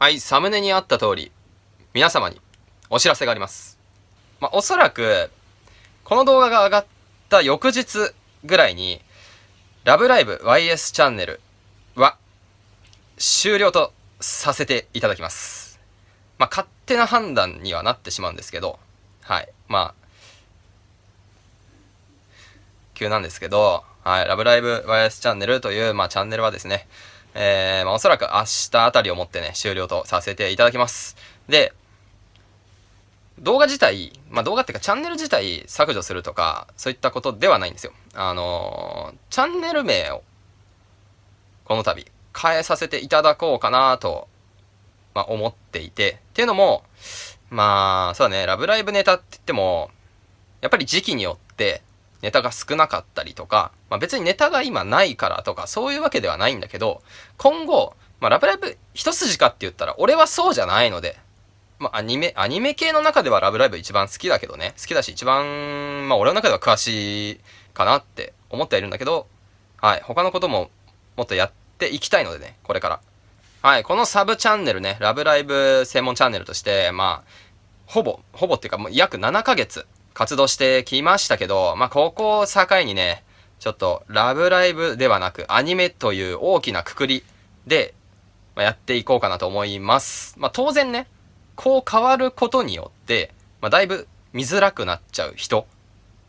はい、サムネにあった通り、皆様にお知らせがあります。まあ、おそらく、この動画が上がった翌日ぐらいに、ラブライブ YS チャンネルは終了とさせていただきます。まあ、勝手な判断にはなってしまうんですけど、はい、まあ、急なんですけど、はい、ラブライブ YS チャンネルという、まあ、チャンネルはですね、えー、まあ、おそらく明日あたりをもってね、終了とさせていただきます。で、動画自体、まあ、動画っていうかチャンネル自体削除するとか、そういったことではないんですよ。あのー、チャンネル名を、この度、変えさせていただこうかなと、まあ、思っていて、っていうのも、まあ、そうだね、ラブライブネタって言っても、やっぱり時期によってネタが少なかったりとか、まあ、別にネタが今ないからとかそういうわけではないんだけど、今後、まあ、ラブライブ一筋かって言ったら、俺はそうじゃないので、まあ、アニメ、アニメ系の中ではラブライブ一番好きだけどね、好きだし一番、まあ、俺の中では詳しいかなって思ってはいるんだけど、はい、他のことももっとやっていきたいのでね、これから。はい、このサブチャンネルね、ラブライブ専門チャンネルとして、まあ、ほぼ、ほぼっていうかもう約7ヶ月活動してきましたけど、まあ、ここを境にね、ちょっと、ラブライブではなく、アニメという大きなくくりで、まやっていこうかなと思います。まあ、当然ね、こう変わることによって、まあ、だいぶ見づらくなっちゃう人。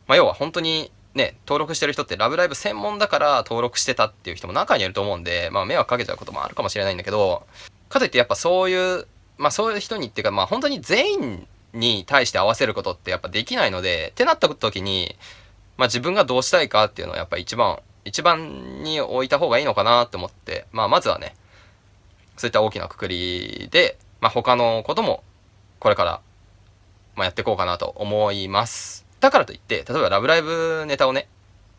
まあ、要は本当にね、登録してる人ってラブライブ専門だから登録してたっていう人も中にいると思うんで、まあ、迷惑かけちゃうこともあるかもしれないんだけど、かといってやっぱそういう、まあ、そういう人にっていうか、まあ、本当に全員に対して合わせることってやっぱできないので、ってなった時に、まあ、自分がどうしたいかっていうのはやっぱ一番、一番に置いた方がいいのかなと思って、まあ、まずはね、そういった大きなくくりで、まあ、他のこともこれから、まあ、やっていこうかなと思います。だからといって、例えばラブライブネタをね、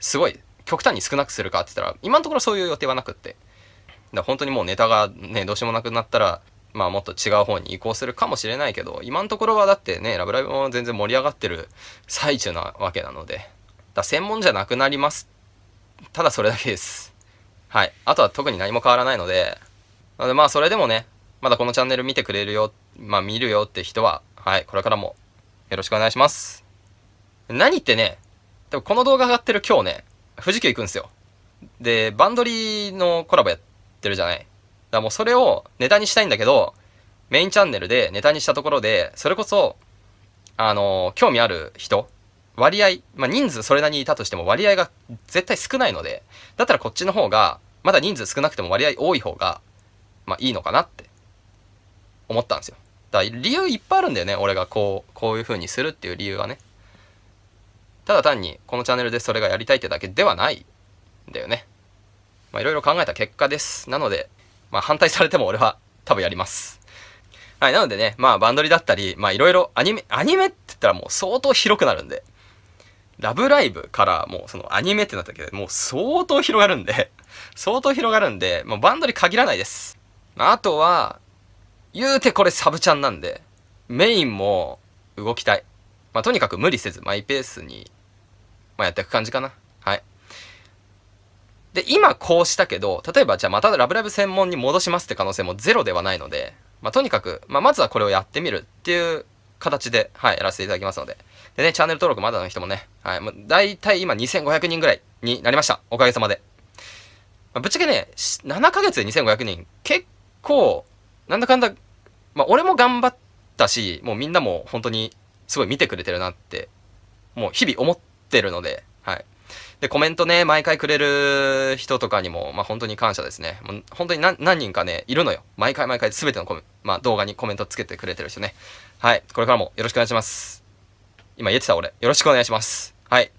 すごい極端に少なくするかって言ったら、今のところそういう予定はなくって。だ本当にもうネタがね、どうしようもなくなったら、まあもっと違う方に移行するかもしれないけど、今のところはだってね、ラブライブも全然盛り上がってる最中なわけなので、だ専門じゃなくなります。ただそれだけです。はい。あとは特に何も変わらないので、なのでまあそれでもね、まだこのチャンネル見てくれるよ、まあ見るよって人は、はい、これからもよろしくお願いします。何ってね、でもこの動画上がってる今日ね、富士急行くんですよ。で、バンドリーのコラボやってるじゃない。だからもうそれをネタにしたいんだけど、メインチャンネルでネタにしたところで、それこそ、あのー、興味ある人割合、まあ、人数それなりにいたとしても割合が絶対少ないので、だったらこっちの方が、まだ人数少なくても割合多い方が、まあいいのかなって思ったんですよ。だから理由いっぱいあるんだよね、俺がこう、こういう風にするっていう理由はね。ただ単にこのチャンネルでそれがやりたいってだけではないんだよね。まあいろいろ考えた結果です。なので、まあ反対されても俺は多分やります。はい、なのでね、まあバンドリだったり、まあいろいろアニメ、アニメって言ったらもう相当広くなるんで、ラブライブからもうそのアニメってなったけど、もう相当広がるんで 相当広がるんで、もうバンドに限らないです。あとは、言うてこれサブチャンなんで、メインも動きたい。まあ、とにかく無理せずマイペースに、まあ、やっていく感じかな。はい。で、今こうしたけど、例えばじゃあまたラブライブ専門に戻しますって可能性もゼロではないので、まあ、とにかく、まあ、まずはこれをやってみるっていう形で、はい、やらせていただきますので。でね、チャンネル登録まだの人もね、はい、もう大体今2500人ぐらいになりました。おかげさまで。まあ、ぶっちゃけね、7ヶ月で2500人、結構、なんだかんだ、まあ、俺も頑張ったし、もうみんなも本当にすごい見てくれてるなって、もう日々思ってるので、はい。で、コメントね、毎回くれる人とかにも、まあ、本当に感謝ですね。もう本当に何人かね、いるのよ。毎回毎回全てのコメント、まあ、動画にコメントつけてくれてる人ね。はい。これからもよろしくお願いします。今言えてた俺。よろしくお願いします。はい。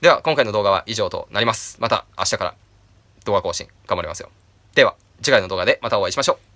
では、今回の動画は以上となります。また明日から動画更新頑張りますよ。では、次回の動画でまたお会いしましょう。